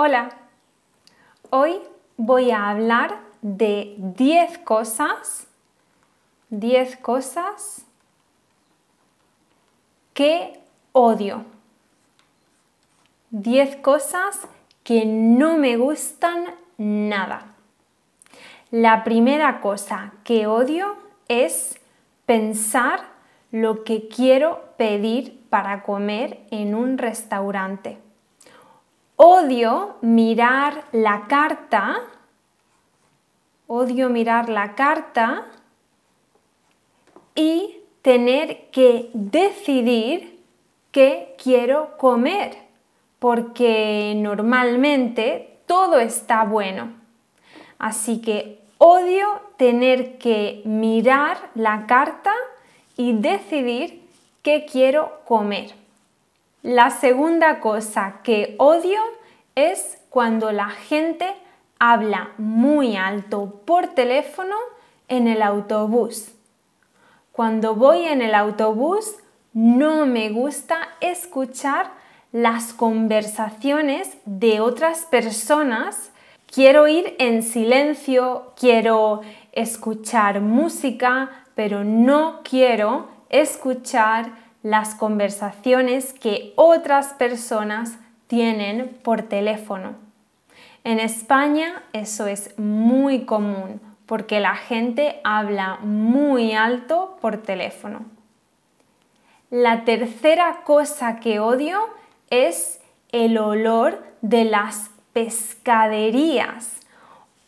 Hola, hoy voy a hablar de 10 cosas, 10 cosas que odio, 10 cosas que no me gustan nada. La primera cosa que odio es pensar lo que quiero pedir para comer en un restaurante. Odio mirar la carta. Odio mirar la carta y tener que decidir qué quiero comer, porque normalmente todo está bueno. Así que odio tener que mirar la carta y decidir qué quiero comer. La segunda cosa que odio es cuando la gente habla muy alto por teléfono en el autobús. Cuando voy en el autobús no me gusta escuchar las conversaciones de otras personas. Quiero ir en silencio, quiero escuchar música, pero no quiero escuchar las conversaciones que otras personas tienen por teléfono. En España eso es muy común porque la gente habla muy alto por teléfono. La tercera cosa que odio es el olor de las pescaderías.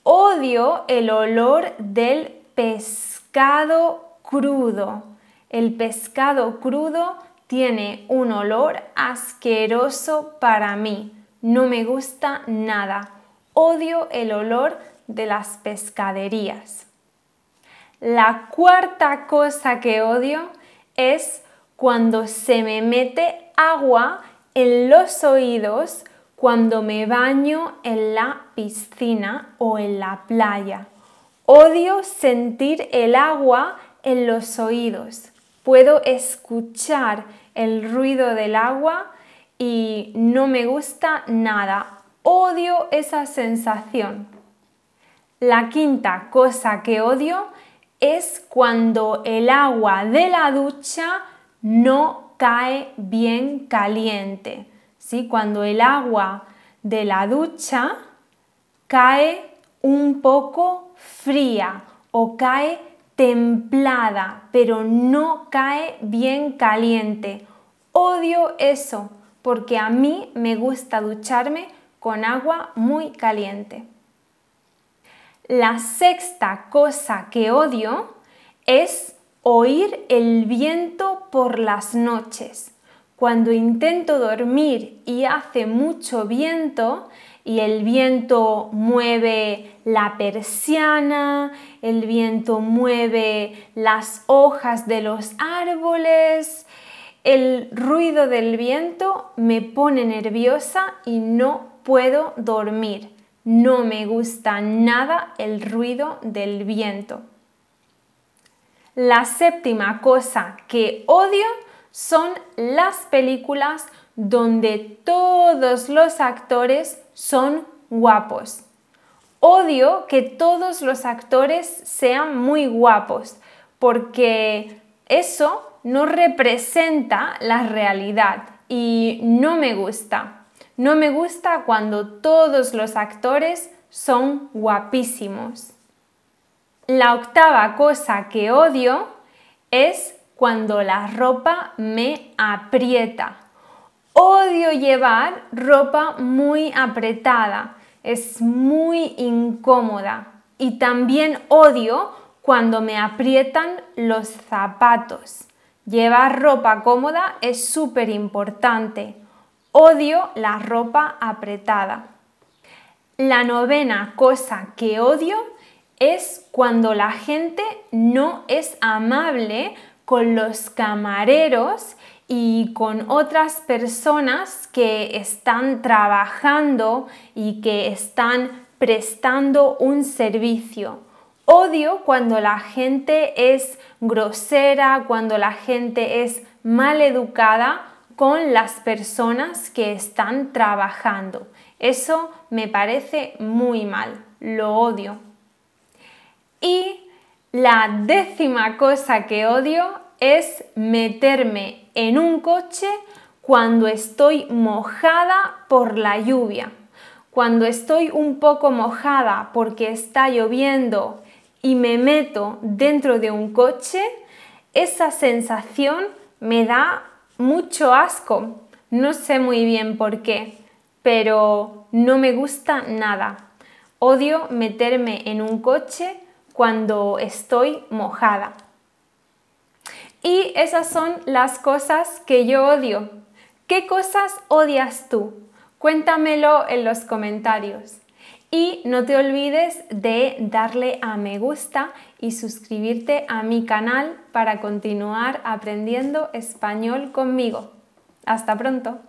Odio el olor del pescado crudo. El pescado crudo tiene un olor asqueroso para mí. No me gusta nada. Odio el olor de las pescaderías. La cuarta cosa que odio es cuando se me mete agua en los oídos cuando me baño en la piscina o en la playa. Odio sentir el agua en los oídos puedo escuchar el ruido del agua y no me gusta nada. Odio esa sensación. La quinta cosa que odio es cuando el agua de la ducha no cae bien caliente. ¿sí? Cuando el agua de la ducha cae un poco fría o cae templada, pero no cae bien caliente. Odio eso, porque a mí me gusta ducharme con agua muy caliente. La sexta cosa que odio es oír el viento por las noches cuando intento dormir y hace mucho viento y el viento mueve la persiana, el viento mueve las hojas de los árboles, el ruido del viento me pone nerviosa y no puedo dormir. No me gusta nada el ruido del viento. La séptima cosa que odio son las películas donde todos los actores son guapos. Odio que todos los actores sean muy guapos, porque eso no representa la realidad y no me gusta. No me gusta cuando todos los actores son guapísimos. La octava cosa que odio es cuando la ropa me aprieta. Odio llevar ropa muy apretada, es muy incómoda. Y también odio cuando me aprietan los zapatos. Llevar ropa cómoda es súper importante. Odio la ropa apretada. La novena cosa que odio es cuando la gente no es amable con los camareros y con otras personas que están trabajando y que están prestando un servicio. Odio cuando la gente es grosera, cuando la gente es maleducada con las personas que están trabajando. Eso me parece muy mal, lo odio. Y la décima cosa que odio es meterme en un coche cuando estoy mojada por la lluvia. Cuando estoy un poco mojada porque está lloviendo y me meto dentro de un coche, esa sensación me da mucho asco. No sé muy bien por qué, pero no me gusta nada. Odio meterme en un coche cuando estoy mojada. Y esas son las cosas que yo odio. ¿Qué cosas odias tú? Cuéntamelo en los comentarios. Y no te olvides de darle a me gusta y suscribirte a mi canal para continuar aprendiendo español conmigo. Hasta pronto.